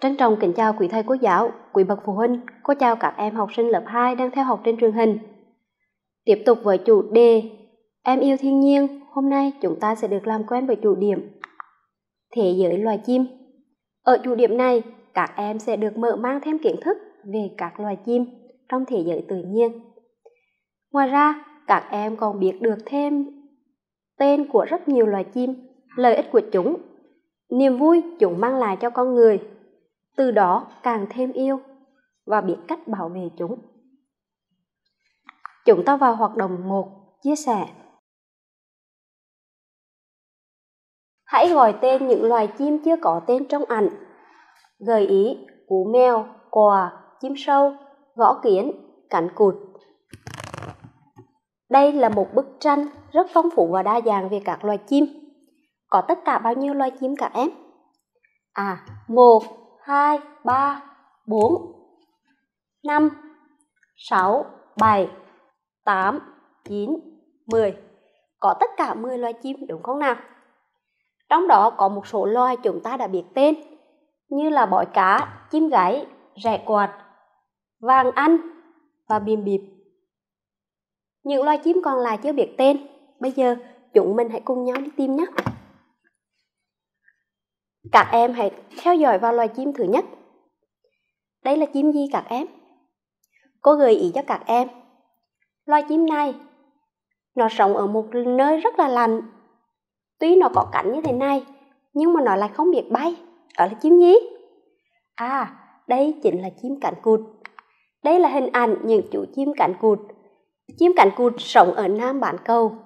Trân trọng kính chào quý thầy cô giáo, quý bậc phụ huynh, cô chào các em học sinh lớp 2 đang theo học trên truyền hình. Tiếp tục với chủ đề Em yêu thiên nhiên, hôm nay chúng ta sẽ được làm quen với chủ điểm Thế giới loài chim. Ở chủ điểm này, các em sẽ được mở mang thêm kiến thức về các loài chim trong thế giới tự nhiên. Ngoài ra, các em còn biết được thêm tên của rất nhiều loài chim, lợi ích của chúng, niềm vui chúng mang lại cho con người từ đó càng thêm yêu và biết cách bảo vệ chúng chúng ta vào hoạt động một chia sẻ hãy gọi tên những loài chim chưa có tên trong ảnh gợi ý cú mèo quà chim sâu gõ kiến cảnh cụt đây là một bức tranh rất phong phú và đa dạng về các loài chim có tất cả bao nhiêu loài chim cả em à một 2, 3, 4, 5, 6, 7, 8, 9, 10. Có tất cả 10 loài chim đúng không nào? Trong đó có một số loài chúng ta đã biết tên như là bói cá, chim gáy, rẻ quạt, vàng anh và bìm bịp. Những loài chim còn lại chưa biết tên, bây giờ chúng mình hãy cùng nhau đi tìm nhé. Các em hãy theo dõi vào loài chim thứ nhất. Đây là chim gì các em? Cô gợi ý cho các em. Loài chim này, nó sống ở một nơi rất là lạnh. Tuy nó có cảnh như thế này, nhưng mà nó lại không biết bay. ở là chim gì? À, đây chính là chim cánh cụt. Đây là hình ảnh những chú chim cánh cụt. Chim cánh cụt sống ở Nam Bán Cầu.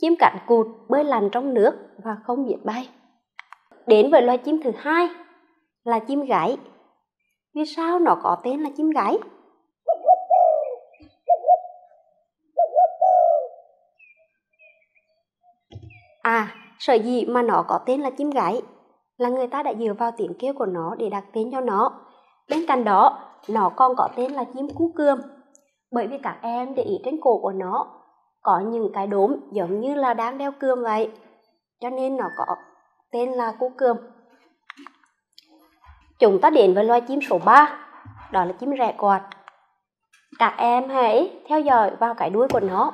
Chim cánh cụt bơi lành trong nước và không biết bay đến với loài chim thứ hai là chim gáy vì sao nó có tên là chim gáy à sở dĩ mà nó có tên là chim gáy là người ta đã dựa vào tiếng kêu của nó để đặt tên cho nó bên cạnh đó nó còn có tên là chim cú cườm bởi vì các em để ý trên cổ của nó có những cái đốm giống như là đang đeo cườm vậy cho nên nó có tên là cu cườm. Chúng ta đến với loài chim số 3, đó là chim rẽ quạt. Các em hãy theo dõi vào cái đuôi của nó,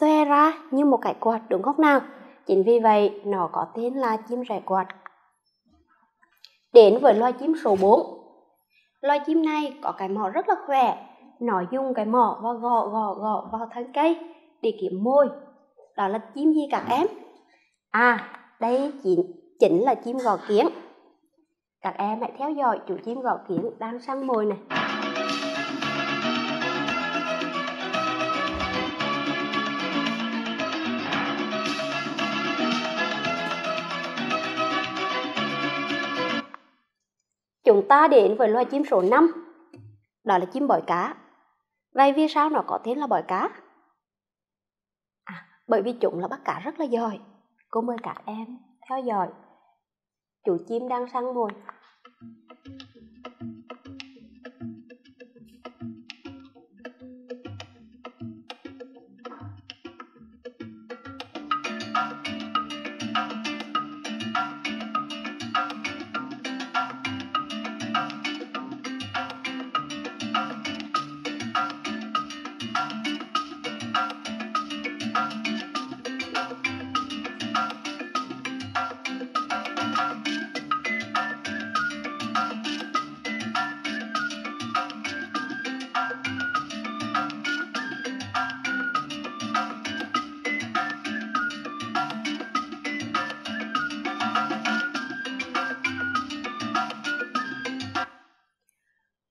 xòe ra như một cái quạt đúng không nào? Chính vì vậy, nó có tên là chim rẽ quạt. Đến với loài chim số 4. Loài chim này có cái mỏ rất là khỏe, nó dùng cái mỏ và gò gò gò vào thân cây để kiếm mồi. Đó là chim gì các em? À, đây chính chính là chim gò kiến các em hãy theo dõi chú chim gò kiến đang săn mồi này chúng ta đến với loài chim số 5 đó là chim bòi cá vậy vì sao nó có tên là bòi cá à, bởi vì chúng là bắt cá rất là giỏi cô mời các em theo dõi chủ chim đang săn mồi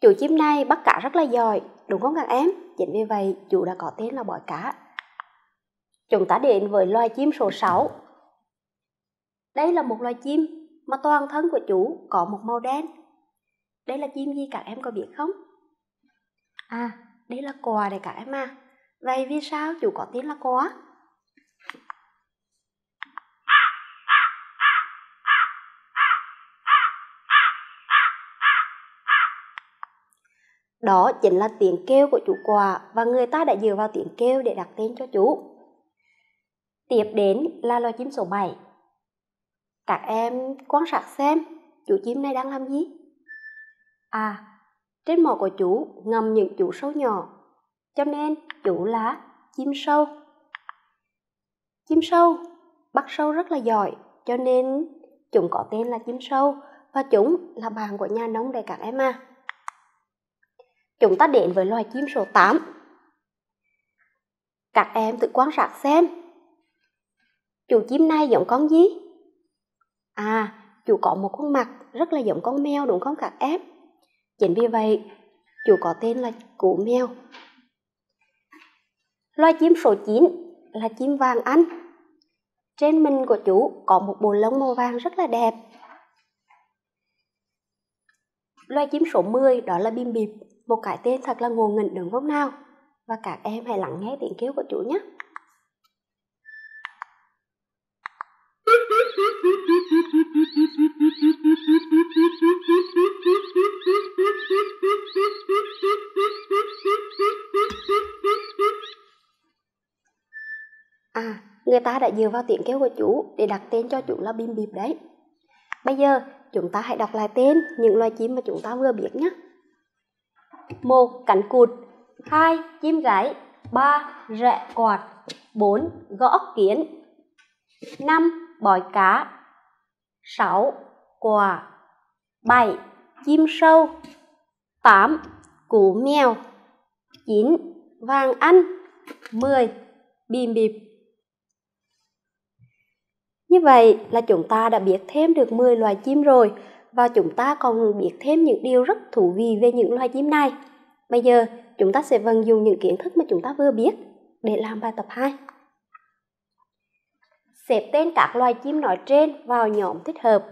Chú chim này bắt cá rất là giỏi, đúng không các em? Chính vì vậy, chủ đã có tên là bòi cá. Chúng ta đến với loài chim số 6. Đây là một loài chim mà toàn thân của chủ có một màu đen. Đây là chim gì các em có biết không? À, đây là quà đấy các em à. Vậy vì sao chủ có tên là quà? Đó chính là tiếng kêu của chú quà và người ta đã dựa vào tiếng kêu để đặt tên cho chú. Tiếp đến là loài chim số 7. Các em quan sát xem chú chim này đang làm gì? À, trên mỏ của chú ngầm những chú sâu nhỏ, cho nên chú là chim sâu. Chim sâu, bắt sâu rất là giỏi, cho nên chúng có tên là chim sâu và chúng là bạn của nhà nông đây các em à chúng ta đến với loài chim số 8. Các em tự quan sát xem. Chú chim này giống con gì? À, chú có một con mặt rất là giống con mèo đúng không các em? Chính vì vậy, chú có tên là cú mèo. Loài chim số 9 là chim vàng anh. Trên mình của chú có một bộ lông màu vàng rất là đẹp. Loài chim số 10 đó là bim bịp một cái tên thật là ngộ nghịch đường không nào và các em hãy lắng nghe tiếng kêu của chủ nhé À, người ta đã dựa vào tiếng kêu của chủ để đặt tên cho chủ là bim bịp đấy. Bây giờ, chúng ta hãy đọc lại tên những loài chim mà chúng ta vừa biết nhé. 1. Cắn cụt 2. Chim ráy 3. Rẹ quạt 4. Gõ kiến 5. bòi cá 6. Quả 7. Chim sâu 8. Cú mèo 9. Vàng ăn 10. Bìm bịp Như vậy là chúng ta đã biết thêm được 10 loài chim rồi và chúng ta còn biết thêm những điều rất thú vị về những loài chim này. Bây giờ, chúng ta sẽ vận dụng những kiến thức mà chúng ta vừa biết để làm bài tập 2. Xếp tên các loài chim nói trên vào nhóm thích hợp.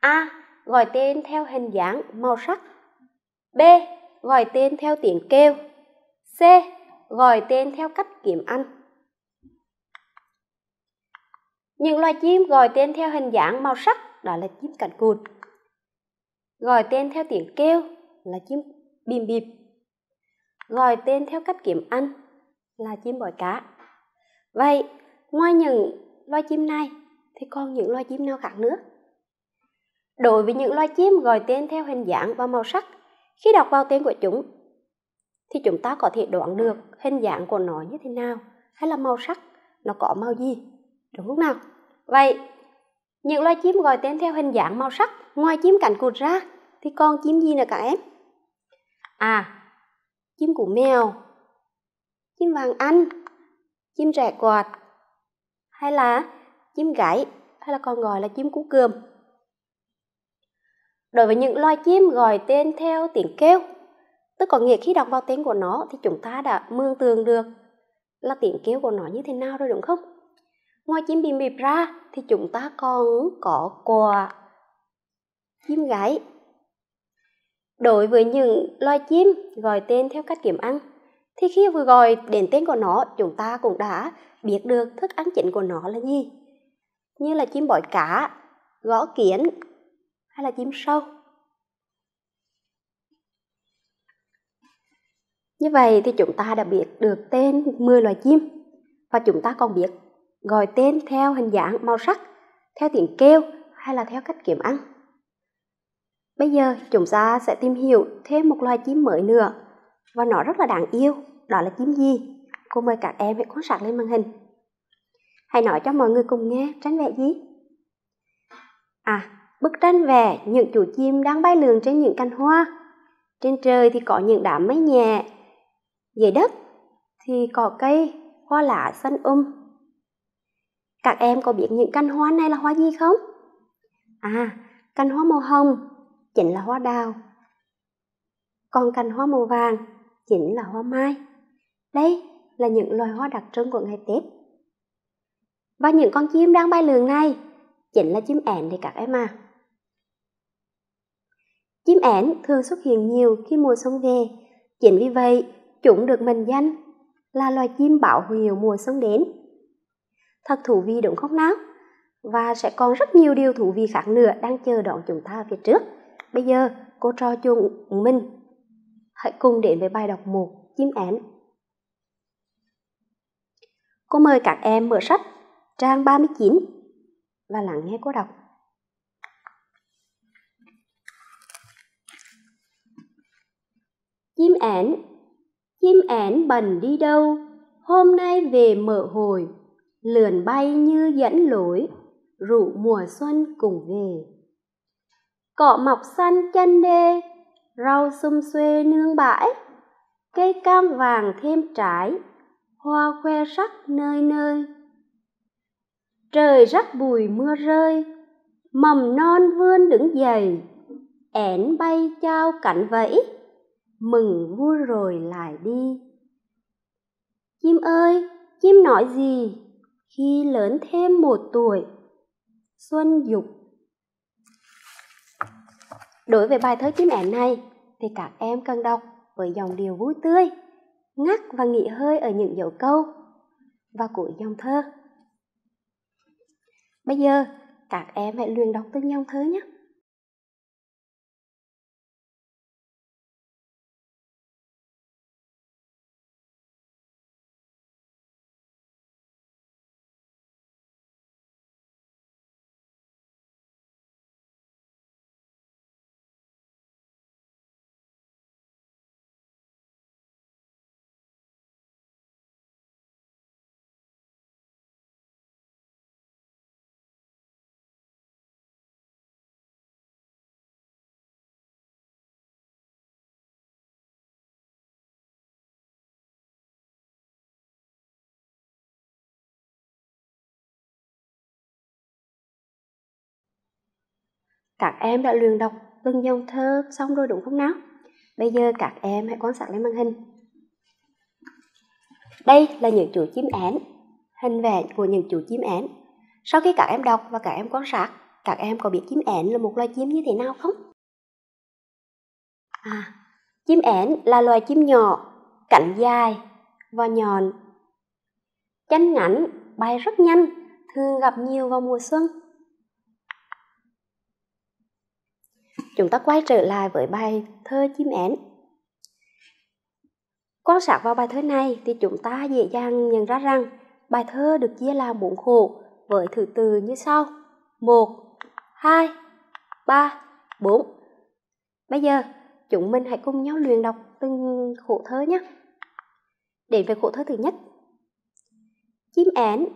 A. Gọi tên theo hình dáng, màu sắc. B. Gọi tên theo tiếng kêu. C. Gọi tên theo cách kiếm ăn. Những loài chim gọi tên theo hình dáng màu sắc đó là chim cánh cụt gọi tên theo tiếng kêu là chim bìm bịp gọi tên theo cách kiếm ăn là chim bói cá vậy ngoài những loài chim này thì còn những loài chim nào khác nữa đối với những loài chim gọi tên theo hình dạng và màu sắc khi đọc vào tên của chúng thì chúng ta có thể đoán được hình dạng của nó như thế nào hay là màu sắc nó có màu gì đúng không nào vậy những loài chim gọi tên theo hình dạng màu sắc, ngoài chim cánh cụt ra thì còn chim gì nữa cả em? À, chim cú mèo, chim vàng anh, chim rẻ quạt, hay là chim gãy, hay là còn gọi là chim cú cườm. Đối với những loài chim gọi tên theo tiếng kêu, tức có nghĩa khi đọc vào tên của nó thì chúng ta đã mường tượng được là tiếng kêu của nó như thế nào rồi đúng không? Ngoài chim bìm bịp ra thì chúng ta còn có quà chim gái. Đối với những loài chim gọi tên theo cách kiểm ăn, thì khi vừa gọi đến tên của nó, chúng ta cũng đã biết được thức ăn chính của nó là gì. Như là chim bọi cá, gõ kiến hay là chim sâu. Như vậy thì chúng ta đã biết được tên 10 loài chim và chúng ta còn biết gọi tên theo hình dạng màu sắc theo tiếng kêu hay là theo cách kiếm ăn bây giờ chúng ta sẽ tìm hiểu thêm một loài chim mới nữa và nó rất là đáng yêu đó là chim gì cô mời các em hãy quan sát lên màn hình hãy nói cho mọi người cùng nghe tranh vẽ gì à bức tranh vẽ những chú chim đang bay lượn trên những cành hoa trên trời thì có những đám mây nhẹ dưới đất thì có cây hoa lá xanh um các em có biết những cành hoa này là hoa gì không? À, cành hoa màu hồng chính là hoa đào. Còn cành hoa màu vàng chính là hoa mai. Đây là những loài hoa đặc trưng của ngày Tết. Và những con chim đang bay lượn này chính là chim ẻn để các em à. Chim ẻn thường xuất hiện nhiều khi mùa xuân về, chính vì vậy chúng được mệnh danh là loài chim báo hiệu mùa xuân đến thật thú vị đúng không nào? Và sẽ còn rất nhiều điều thú vị khác nữa đang chờ đón chúng ta phía trước. Bây giờ, cô trò chung minh Hãy cùng đến với bài đọc 1, chim én. Cô mời các em mở sách trang 39 và lắng nghe cô đọc. Chim én, chim én bần đi đâu, hôm nay về mở hồi lườn bay như dẫn lối rủ mùa xuân cùng về cỏ mọc xanh chân đê rau xum xuê nương bãi cây cam vàng thêm trái hoa khoe sắc nơi nơi trời rắc bùi mưa rơi mầm non vươn đứng dày ẻn bay trao cánh vẫy mừng vui rồi lại đi chim ơi chim nói gì khi lớn thêm một tuổi xuân dục đối với bài thơ chim én này thì các em cần đọc với dòng điệu vui tươi ngắt và nghỉ hơi ở những dấu câu và cuối dòng thơ bây giờ các em hãy luyện đọc từng dòng thơ nhé các em đã luyện đọc từng dòng thơ xong rồi đúng không nào bây giờ các em hãy quan sát lên màn hình đây là những chú chim én hình vẽ của những chú chim én sau khi các em đọc và các em quan sát các em có biết chim én là một loài chim như thế nào không à chim én là loài chim nhỏ cánh dài và nhọn chanh ngắn bay rất nhanh thường gặp nhiều vào mùa xuân Chúng ta quay trở lại với bài thơ chim én. Quan sát vào bài thơ này thì chúng ta dễ dàng nhận ra rằng bài thơ được chia làm bốn khổ với thứ tự như sau: một hai ba bốn Bây giờ, chúng mình hãy cùng nhau luyện đọc từng khổ thơ nhé. Đến với khổ thơ thứ nhất. Chim én,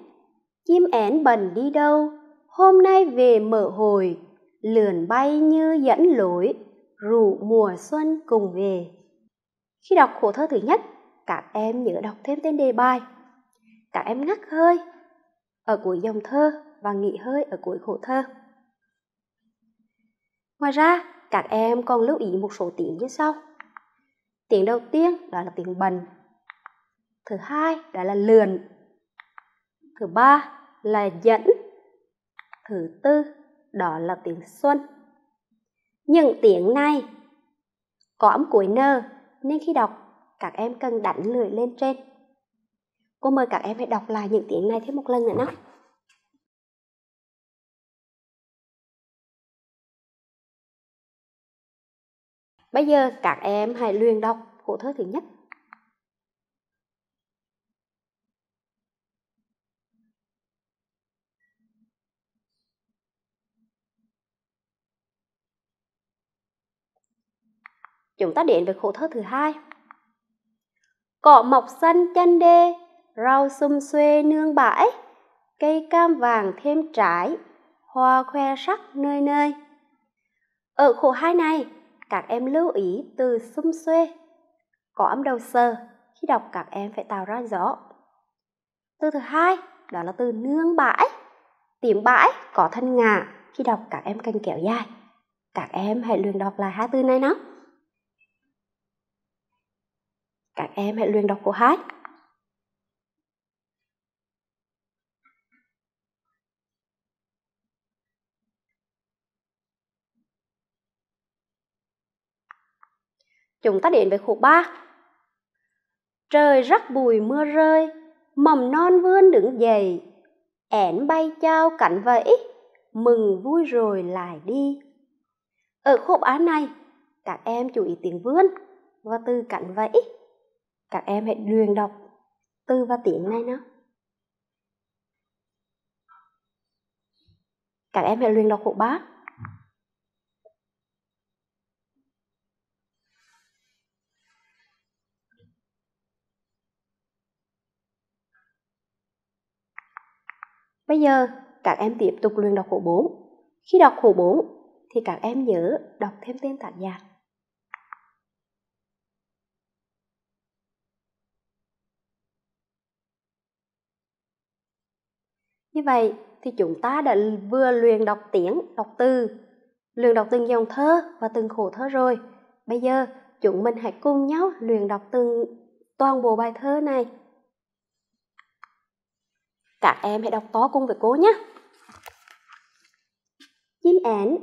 chim én bần đi đâu, hôm nay về mở hồi lườn bay như dẫn lối rủ mùa xuân cùng về khi đọc khổ thơ thứ nhất các em nhớ đọc thêm tên đề bài các em ngắt hơi ở cuối dòng thơ và nghỉ hơi ở cuối khổ thơ ngoài ra các em còn lưu ý một số tiếng như sau tiếng đầu tiên đó là tiếng bần thứ hai đó là lườn thứ ba là dẫn thứ tư đó là tiếng xuân. Những tiếng này có âm cuối n nên khi đọc các em cần đánh lưỡi lên trên. Cô mời các em hãy đọc lại những tiếng này thêm một lần nữa nào. Bây giờ các em hãy luyện đọc của thơ thứ nhất. chúng ta đến với khổ thơ thứ hai cỏ mọc xanh chân đê rau xum xuê nương bãi cây cam vàng thêm trái hoa khoe sắc nơi nơi ở khổ hai này các em lưu ý từ xum xuê có âm đầu sờ khi đọc các em phải tạo ra gió từ thứ hai đó là từ nương bãi tiếng bãi có thân ngà khi đọc các em cần kéo dài các em hãy luyện đọc lại hai từ này nào các em hãy luyện đọc cô hát Chúng ta đến với khúc 3. Trời rắc bùi mưa rơi, mầm non vươn đứng dậy, ẻn bay trao cánh vẫy, mừng vui rồi lại đi. Ở khúc á này, các em chú ý tiếng vươn và từ cánh vẫy các em hãy luyện đọc từ và tiếng này nhé. các em hãy luyện đọc hộ bác Bây giờ các em tiếp tục luyện đọc khổ 4. Khi đọc khổ 4 thì các em nhớ đọc thêm tên tác giả. như vậy thì chúng ta đã vừa luyện đọc tiếng đọc từ luyện đọc từng dòng thơ và từng khổ thơ rồi bây giờ chúng mình hãy cùng nhau luyện đọc từng toàn bộ bài thơ này các em hãy đọc to cùng với cô nhé chim én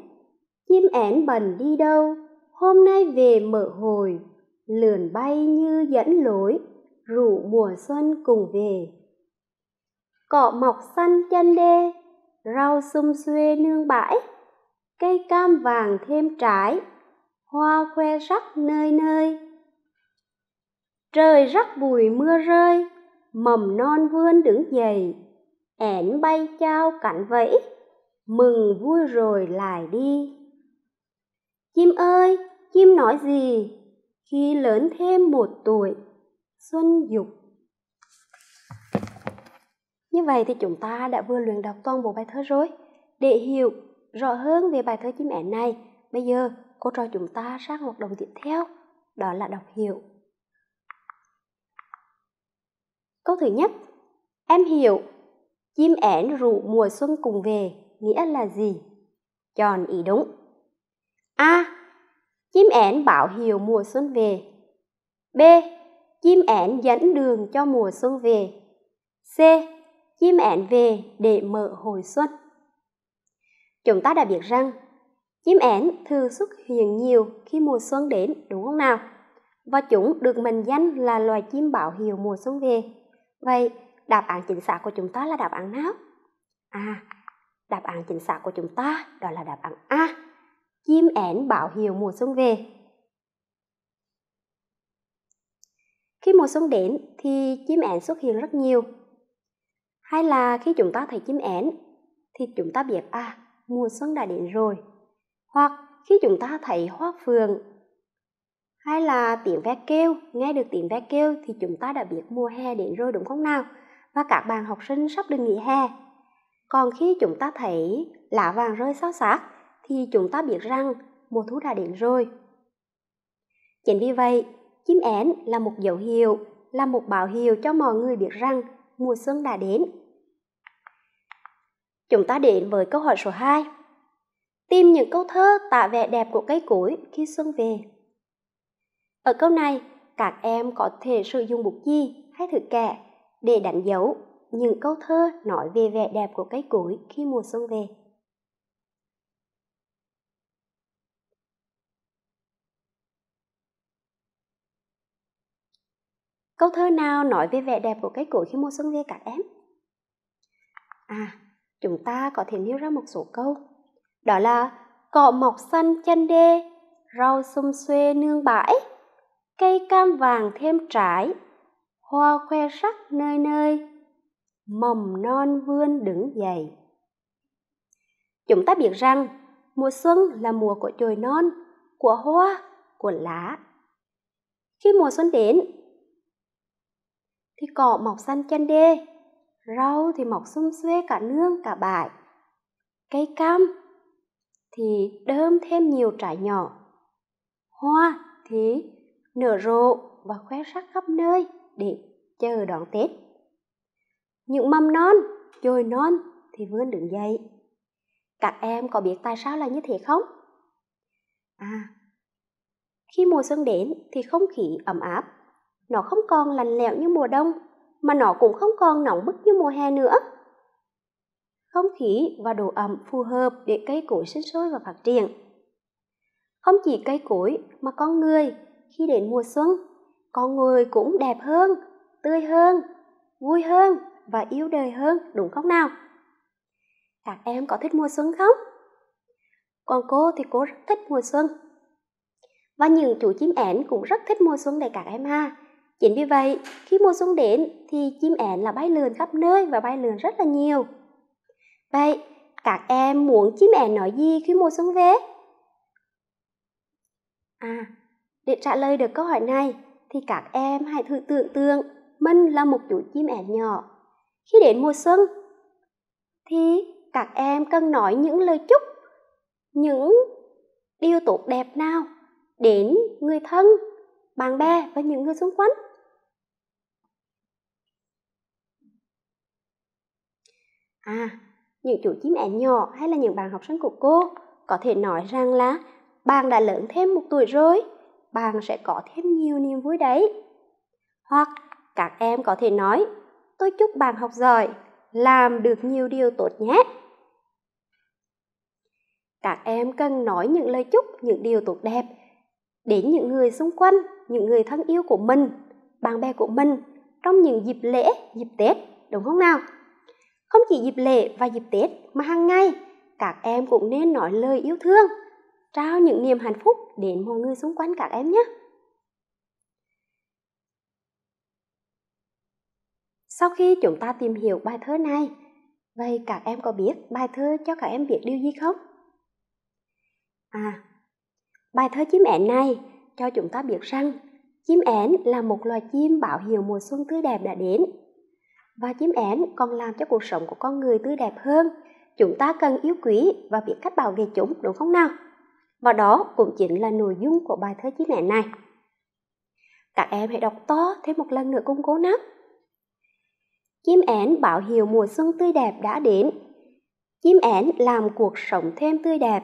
chim én bần đi đâu hôm nay về mở hồi lượn bay như dẫn lối rủ mùa xuân cùng về cỏ mọc xanh chân đê rau sum xuê nương bãi cây cam vàng thêm trái hoa khoe sắc nơi nơi trời rắc bùi mưa rơi mầm non vươn đứng dậy ẻn bay trao cảnh vẫy mừng vui rồi lại đi chim ơi chim nói gì khi lớn thêm một tuổi xuân dục như vậy thì chúng ta đã vừa luyện đọc toàn bộ bài thơ rồi. Để hiểu rõ hơn về bài thơ chim én này, bây giờ cô trò chúng ta sang hoạt động tiếp theo, đó là đọc hiểu. Câu thứ nhất, em hiểu chim én rủ mùa xuân cùng về nghĩa là gì? Chọn ý đúng. A. chim én bảo hiệu mùa xuân về. B. Chim én dẫn đường cho mùa xuân về. C chim én về để mở hồi xuân. Chúng ta đã biết rằng chim én thường xuất hiện nhiều khi mùa xuân đến đúng không nào? Và chúng được mệnh danh là loài chim báo hiệu mùa xuân về. Vậy đáp án chính xác của chúng ta là đáp án nào? À, đáp án chính xác của chúng ta đó là đáp án A. Chim én báo hiệu mùa xuân về. Khi mùa xuân đến thì chim én xuất hiện rất nhiều hay là khi chúng ta thấy chim én thì chúng ta biết à mùa xuân đã đến rồi hoặc khi chúng ta thấy hoa phường hay là tiếng ve kêu nghe được tiếng ve kêu thì chúng ta đã biết mùa hè đến rồi đúng không nào và các bạn học sinh sắp được nghỉ hè còn khi chúng ta thấy lá vàng rơi xao xác thì chúng ta biết rằng mùa thu đã đến rồi chính vì vậy chim én là một dấu hiệu là một báo hiệu cho mọi người biết rằng mùa xuân đã đến Chúng ta đến với câu hỏi số 2. Tìm những câu thơ tả vẻ đẹp của cây cối khi xuân về. Ở câu này, các em có thể sử dụng bút chì hay thử kẻ để đánh dấu những câu thơ nói về vẻ đẹp của cây cối khi mùa xuân về. Câu thơ nào nói về vẻ đẹp của cây cối khi mùa xuân về các em? À, chúng ta có thể nêu ra một số câu. Đó là cỏ mọc xanh chân đê, rau xum xuê nương bãi, cây cam vàng thêm trái, hoa khoe sắc nơi nơi, mầm non vươn đứng dậy. Chúng ta biết rằng mùa xuân là mùa của chồi non, của hoa, của lá. Khi mùa xuân đến, thì cỏ mọc xanh chân đê, rau thì mọc xum xuê cả nương cả bãi cây cam thì đơm thêm nhiều trái nhỏ hoa thì nở rộ và khoe sắc khắp nơi để chờ đón tết những mầm non chồi non thì vươn đứng dậy các em có biết tại sao là như thế không à khi mùa xuân đến thì không khí ấm áp nó không còn lạnh lẽo như mùa đông mà nó cũng không còn nóng bức như mùa hè nữa không khí và độ ẩm phù hợp để cây cối sinh sôi và phát triển. Không chỉ cây cối mà con người khi đến mùa xuân, con người cũng đẹp hơn, tươi hơn, vui hơn và yêu đời hơn đúng không nào? Các em có thích mùa xuân không? Còn cô thì cô rất thích mùa xuân. Và những chú chim én cũng rất thích mùa xuân này các em ha. Chính vì vậy, khi mùa xuân đến thì chim én là bay lượn khắp nơi và bay lượn rất là nhiều. Vậy, các em muốn chim én nói gì khi mùa xuân về? À, để trả lời được câu hỏi này thì các em hãy thử tưởng tượng mình là một chú chim én nhỏ. Khi đến mùa xuân thì các em cần nói những lời chúc, những điều tốt đẹp nào đến người thân, bạn bè và những người xung quanh. À, những chú chim én nhỏ hay là những bạn học sinh của cô có thể nói rằng là bạn đã lớn thêm một tuổi rồi, bạn sẽ có thêm nhiều niềm vui đấy. Hoặc các em có thể nói, tôi chúc bạn học giỏi, làm được nhiều điều tốt nhé. Các em cần nói những lời chúc, những điều tốt đẹp đến những người xung quanh, những người thân yêu của mình, bạn bè của mình trong những dịp lễ, dịp Tết, đúng không nào? Không chỉ dịp lễ và dịp Tết mà hàng ngày, các em cũng nên nói lời yêu thương, trao những niềm hạnh phúc đến mọi người xung quanh các em nhé. Sau khi chúng ta tìm hiểu bài thơ này, vậy các em có biết bài thơ cho các em biết điều gì không? À, bài thơ chim én này cho chúng ta biết rằng chim én là một loài chim báo hiệu mùa xuân tươi đẹp đã đến và chiếm ẻn còn làm cho cuộc sống của con người tươi đẹp hơn chúng ta cần yêu quý và biết cách bảo vệ chúng đúng không nào và đó cũng chính là nội dung của bài thơ chí lẻ này các em hãy đọc to thêm một lần nữa cung cố nắp chim én bảo hiệu mùa xuân tươi đẹp đã đến chim én làm cuộc sống thêm tươi đẹp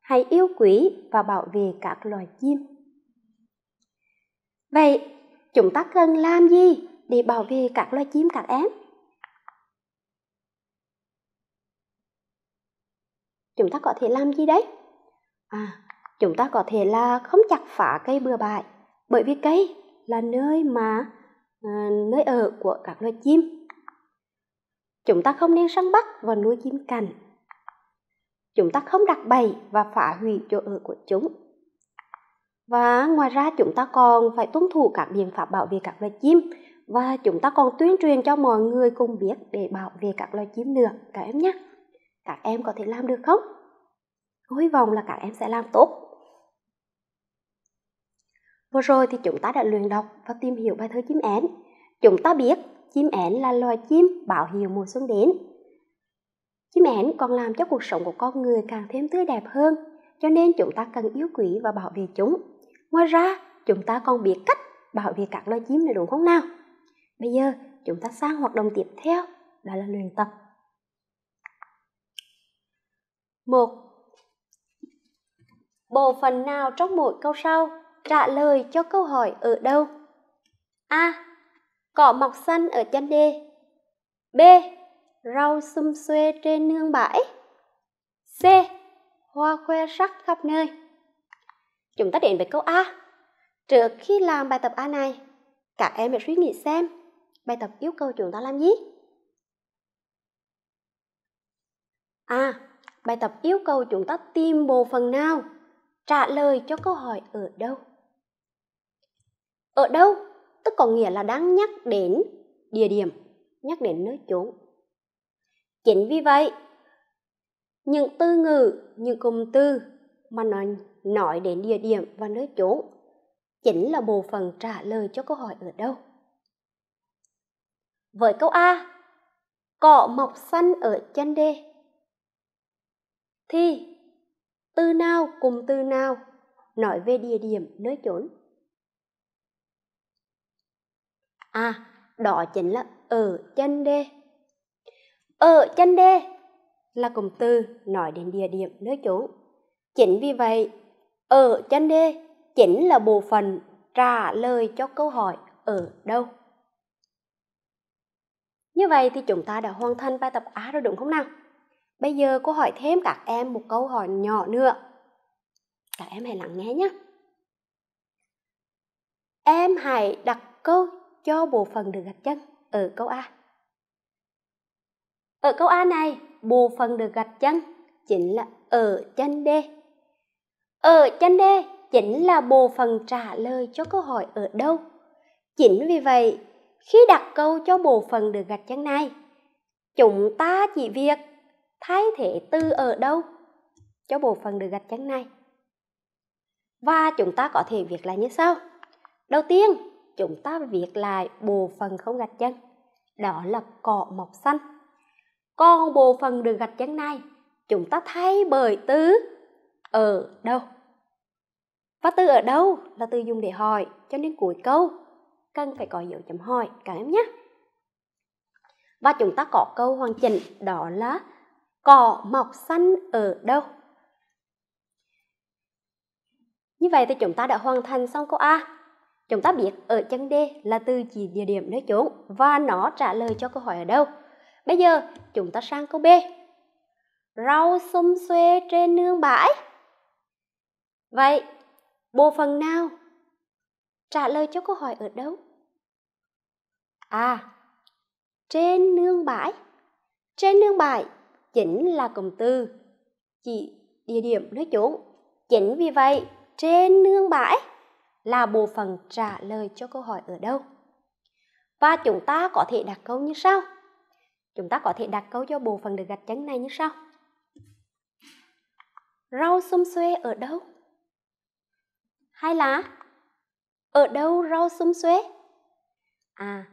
hãy yêu quý và bảo vệ các loài chim vậy chúng ta cần làm gì để bảo vệ các loài chim các em. Chúng ta có thể làm gì đấy? À, chúng ta có thể là không chặt phá cây bừa bãi, bởi vì cây là nơi mà à, nơi ở của các loài chim. Chúng ta không nên săn bắt và nuôi chim cành. Chúng ta không đặt bầy và phá hủy chỗ ở của chúng. Và ngoài ra chúng ta còn phải tuân thủ các biện pháp bảo vệ các loài chim và chúng ta còn tuyên truyền cho mọi người cùng biết để bảo vệ các loài chim nữa các em nhé các em có thể làm được không hy vọng là các em sẽ làm tốt vừa rồi thì chúng ta đã luyện đọc và tìm hiểu bài thơ chim én chúng ta biết chim én là loài chim báo hiệu mùa xuân đến chim én còn làm cho cuộc sống của con người càng thêm tươi đẹp hơn cho nên chúng ta cần yêu quý và bảo vệ chúng ngoài ra chúng ta còn biết cách bảo vệ các loài chim này đúng không nào Bây giờ chúng ta sang hoạt động tiếp theo, đó là luyện tập. một Bộ phận nào trong mỗi câu sau trả lời cho câu hỏi ở đâu? A. Cỏ mọc xanh ở chân đê. B. Rau sum xuê trên nương bãi. C. Hoa khoe sắc khắp nơi. Chúng ta đến với câu A. Trước khi làm bài tập A này, các em hãy suy nghĩ xem bài tập yêu cầu chúng ta làm gì à bài tập yêu cầu chúng ta tìm bộ phần nào trả lời cho câu hỏi ở đâu ở đâu tức có nghĩa là đang nhắc đến địa điểm nhắc đến nơi chốn chính vì vậy những từ ngữ những cụm từ mà nó nói đến địa điểm và nơi chốn chính là bộ phần trả lời cho câu hỏi ở đâu với câu A cỏ mọc xanh ở chân đê thì từ nào cùng từ nào nói về địa điểm nơi chốn à đó chính là ở chân đê ở chân đê là cụm từ nói đến địa điểm nơi chốn chính vì vậy ở chân đê chính là bộ phận trả lời cho câu hỏi ở đâu như vậy thì chúng ta đã hoàn thành bài tập A rồi đúng không nào? Bây giờ cô hỏi thêm các em một câu hỏi nhỏ nữa. Các em hãy lắng nghe nhé. Em hãy đặt câu cho bộ phận được gạch chân ở câu A. Ở câu A này, bộ phận được gạch chân chính là ở chân D. Ở chân D chính là bộ phận trả lời cho câu hỏi ở đâu. Chính vì vậy, khi đặt câu cho bộ phần được gạch chân này. Chúng ta chỉ việc thay thế từ ở đâu cho bộ phận được gạch chân này. Và chúng ta có thể viết lại như sau. Đầu tiên, chúng ta viết lại bộ phận không gạch chân. Đó là cọ mọc xanh. Còn bộ phận được gạch chân này, chúng ta thay bởi từ ở đâu. Và từ ở đâu là từ dùng để hỏi, cho nên cuối câu cần phải có dấu chấm hỏi các em nhé và chúng ta có câu hoàn chỉnh đó là cỏ mọc xanh ở đâu như vậy thì chúng ta đã hoàn thành xong câu A. Chúng ta biết ở chân D là từ chỉ địa điểm nơi chốn và nó trả lời cho câu hỏi ở đâu. Bây giờ chúng ta sang câu B. Rau xum xuê trên nương bãi. Vậy, bộ phần nào trả lời cho câu hỏi ở đâu à trên nương bãi trên nương bãi chính là cụm từ chỉ địa điểm nói chung chính vì vậy trên nương bãi là bộ phận trả lời cho câu hỏi ở đâu và chúng ta có thể đặt câu như sau chúng ta có thể đặt câu cho bộ phận được gạch chấn này như sau rau xum xuê ở đâu hay là ở đâu rau xum xuê à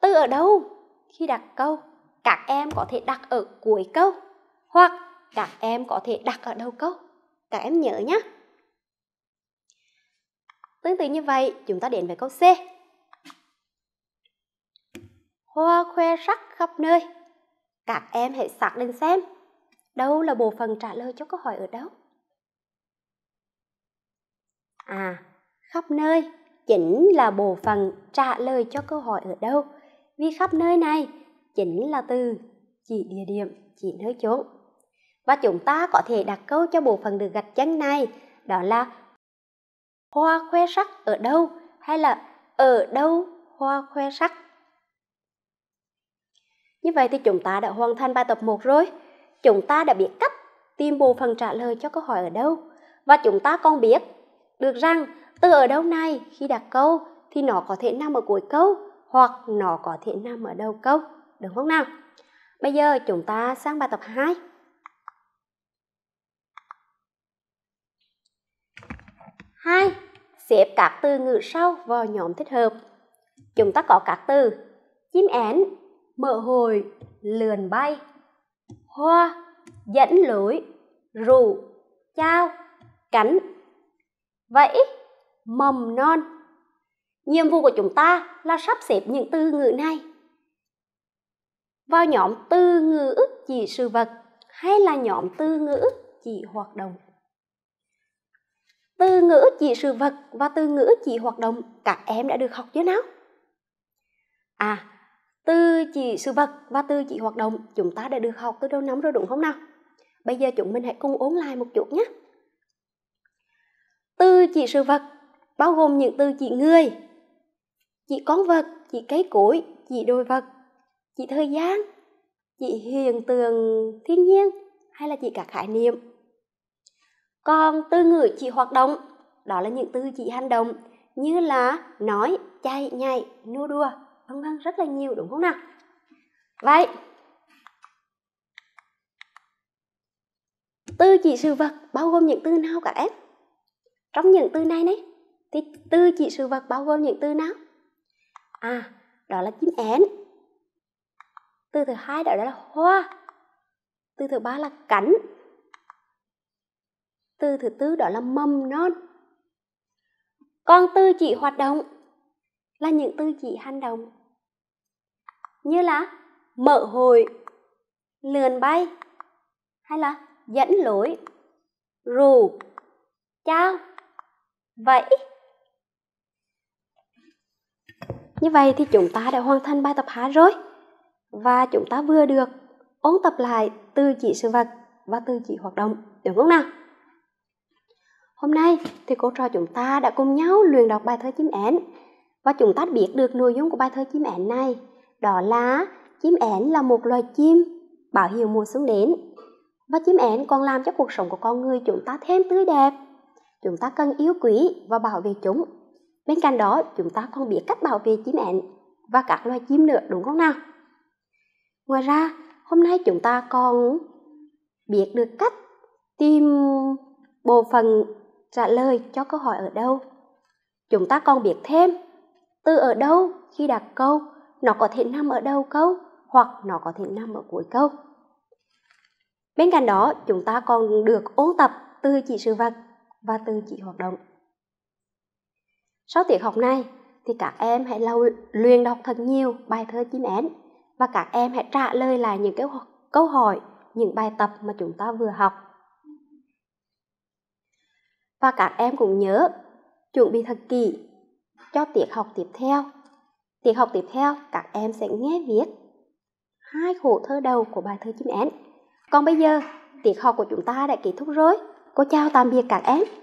từ ở đâu khi đặt câu các em có thể đặt ở cuối câu hoặc các em có thể đặt ở đầu câu các em nhớ nhé tương tự như vậy chúng ta đến với câu c hoa khoe sắc khắp nơi các em hãy xác định xem đâu là bộ phận trả lời cho câu hỏi ở đâu à khắp nơi chính là bộ phận trả lời cho câu hỏi ở đâu vì khắp nơi này chính là từ chỉ địa điểm chỉ nơi chốn và chúng ta có thể đặt câu cho bộ phận được gạch chân này đó là hoa khoe sắc ở đâu hay là ở đâu hoa khoe sắc như vậy thì chúng ta đã hoàn thành bài tập 1 rồi chúng ta đã biết cách tìm bộ phận trả lời cho câu hỏi ở đâu và chúng ta còn biết được rằng từ ở đâu này khi đặt câu thì nó có thể nằm ở cuối câu hoặc nó có thể nằm ở đầu câu, đúng không nào? Bây giờ chúng ta sang bài tập 2. hai Xếp các từ ngữ sau vào nhóm thích hợp. Chúng ta có các từ chim én, mở hồi, lườn bay, hoa, dẫn lối, rủ, trao, cánh. Vậy mầm non nhiệm vụ của chúng ta là sắp xếp những từ ngữ này vào nhóm từ ngữ chỉ sự vật hay là nhóm từ ngữ chỉ hoạt động từ ngữ chỉ sự vật và từ ngữ chỉ hoạt động các em đã được học chưa nào à từ chỉ sự vật và từ chỉ hoạt động chúng ta đã được học từ đâu nắm rồi đúng không nào bây giờ chúng mình hãy cùng ôn lại một chút nhé từ chỉ sự vật bao gồm những từ chỉ người, chỉ con vật, chỉ cây cối, chỉ đồi vật, chỉ thời gian, chỉ hiện tượng thiên nhiên hay là chỉ cả khái niệm. Còn từ ngữ chỉ hoạt động, đó là những từ chỉ hành động như là nói, chạy, nhảy, nô đùa, vân vân rất là nhiều đúng không nào? Vậy, từ chỉ sự vật bao gồm những từ nào cả em? Trong những từ này này, thì từ chỉ sự vật bao gồm những từ nào à đó là chim én từ thứ hai đó, là hoa từ thứ ba là cánh từ thứ tư đó là mầm non còn tư chỉ hoạt động là những tư chỉ hành động như là mở hồi lườn bay hay là dẫn lối rù trao vẫy Như vậy thì chúng ta đã hoàn thành bài tập há rồi. Và chúng ta vừa được ôn tập lại từ chỉ sự vật và từ chỉ hoạt động, đúng không nào? Hôm nay thì cô trò chúng ta đã cùng nhau luyện đọc bài thơ chim én và chúng ta biết được nội dung của bài thơ chim én này đó là chim én là một loài chim bảo hiệu mùa xuân đến và chim én còn làm cho cuộc sống của con người chúng ta thêm tươi đẹp chúng ta cần yêu quý và bảo vệ chúng Bên cạnh đó, chúng ta còn biết cách bảo vệ chim én và các loài chim nữa đúng không nào? Ngoài ra, hôm nay chúng ta còn biết được cách tìm bộ phận trả lời cho câu hỏi ở đâu. Chúng ta còn biết thêm từ ở đâu khi đặt câu, nó có thể nằm ở đâu câu hoặc nó có thể nằm ở cuối câu. Bên cạnh đó, chúng ta còn được ôn tập từ chỉ sự vật và từ chỉ hoạt động. Sau tiết học này thì các em hãy lau luyện đọc thật nhiều bài thơ chim én và các em hãy trả lời lại những cái câu hỏi, những bài tập mà chúng ta vừa học. Và các em cũng nhớ chuẩn bị thật kỹ cho tiết học tiếp theo. Tiết học tiếp theo các em sẽ nghe viết hai khổ thơ đầu của bài thơ chim én. Còn bây giờ, tiết học của chúng ta đã kết thúc rồi. Cô chào tạm biệt các em.